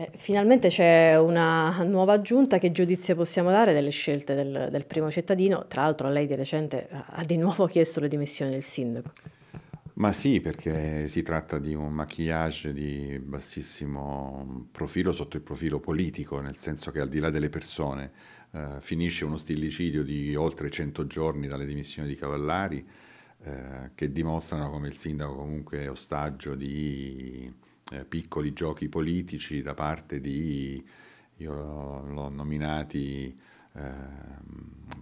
Eh, finalmente c'è una nuova giunta, che giudizio possiamo dare delle scelte del, del primo cittadino? Tra l'altro lei di recente ha di nuovo chiesto le dimissioni del sindaco. Ma sì, perché si tratta di un maquillage di bassissimo profilo sotto il profilo politico, nel senso che al di là delle persone eh, finisce uno stillicidio di oltre 100 giorni dalle dimissioni di Cavallari, eh, che dimostrano come il sindaco comunque è ostaggio di eh, piccoli giochi politici da parte di, io l'ho nominati eh,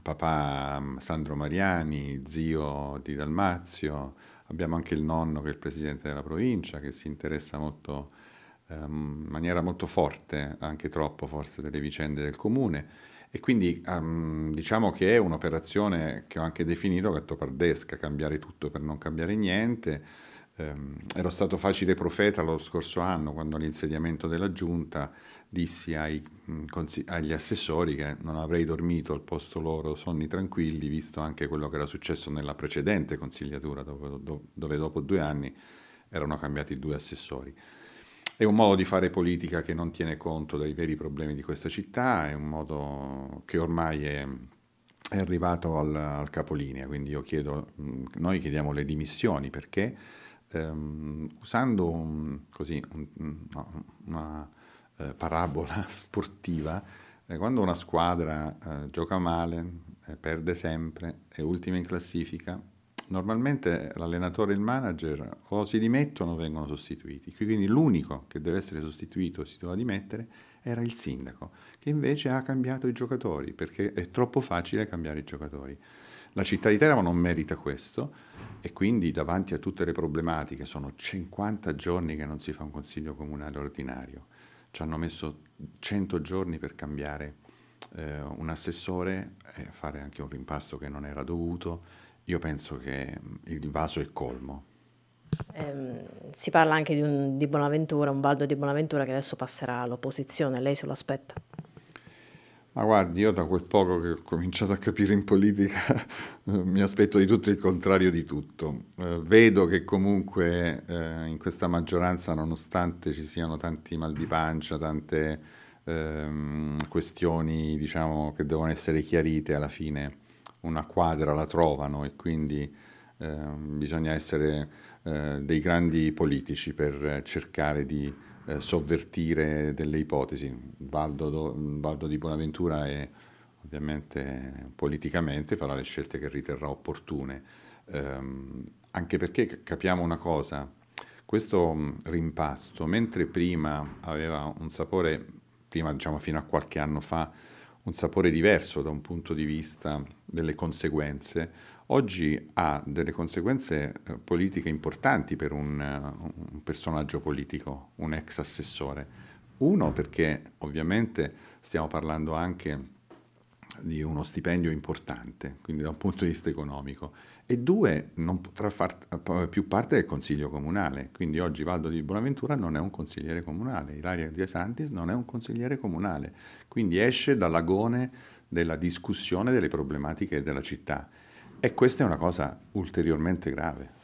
papà mm, Sandro Mariani, zio di Dalmazio, abbiamo anche il nonno che è il presidente della provincia che si interessa molto ehm, in maniera molto forte, anche troppo forse, delle vicende del comune. E quindi um, diciamo che è un'operazione che ho anche definito gattopardesca, cambiare tutto per non cambiare niente, ehm, ero stato facile profeta lo scorso anno quando all'insediamento della giunta dissi ai, mm, agli assessori che non avrei dormito al posto loro sonni tranquilli, visto anche quello che era successo nella precedente consigliatura, dove, dove dopo due anni erano cambiati due assessori. È un modo di fare politica che non tiene conto dei veri problemi di questa città, è un modo che ormai è, è arrivato al, al, capolinea, quindi io chiedo, mm, noi chiediamo le dimissioni perché ehm, usando un, così, un, no, una eh, parabola sportiva, eh, quando una squadra eh, gioca male, eh, perde sempre, è ultima in classifica, normalmente l'allenatore e il manager o si dimettono o vengono sostituiti. Quindi l'unico che deve essere sostituito o si doveva dimettere era il sindaco, che invece ha cambiato i giocatori, perché è troppo facile cambiare i giocatori. La città di Teramo non merita questo e quindi davanti a tutte le problematiche, sono 50 giorni che non si fa un consiglio comunale ordinario, ci hanno messo 100 giorni per cambiare eh, un assessore e fare anche un rimpasto che non era dovuto, io penso che mm, il vaso è colmo. Eh, si parla anche di, un, di Bonaventura, un Valdo di Bonaventura che adesso passerà all'opposizione, lei se lo aspetta? Ma guardi, io da quel poco che ho cominciato a capire in politica eh, mi aspetto di tutto il contrario di tutto. Eh, vedo che comunque eh, in questa maggioranza, nonostante ci siano tanti mal di pancia, tante ehm, questioni diciamo, che devono essere chiarite alla fine, una quadra la trovano e quindi Ehm, bisogna essere eh, dei grandi politici per cercare di eh, sovvertire delle ipotesi. Valdo, Valdo di Bonaventura è ovviamente politicamente farà le scelte che riterrà opportune, ehm, anche perché capiamo una cosa, questo mm, rimpasto, mentre prima aveva un sapore, prima diciamo fino a qualche anno fa, un sapore diverso da un punto di vista delle conseguenze, oggi ha delle conseguenze eh, politiche importanti per un, eh, un, personaggio politico, un ex assessore. Uno perché ovviamente stiamo parlando anche di di uno stipendio importante, quindi da un punto di vista economico, e due, non potrà far eh, più parte del consiglio comunale, quindi oggi Valdo di Bonaventura non è un consigliere comunale, Ilaria De Santis non è un consigliere comunale, quindi esce dall'agone della discussione delle problematiche della città e questa è una cosa ulteriormente grave.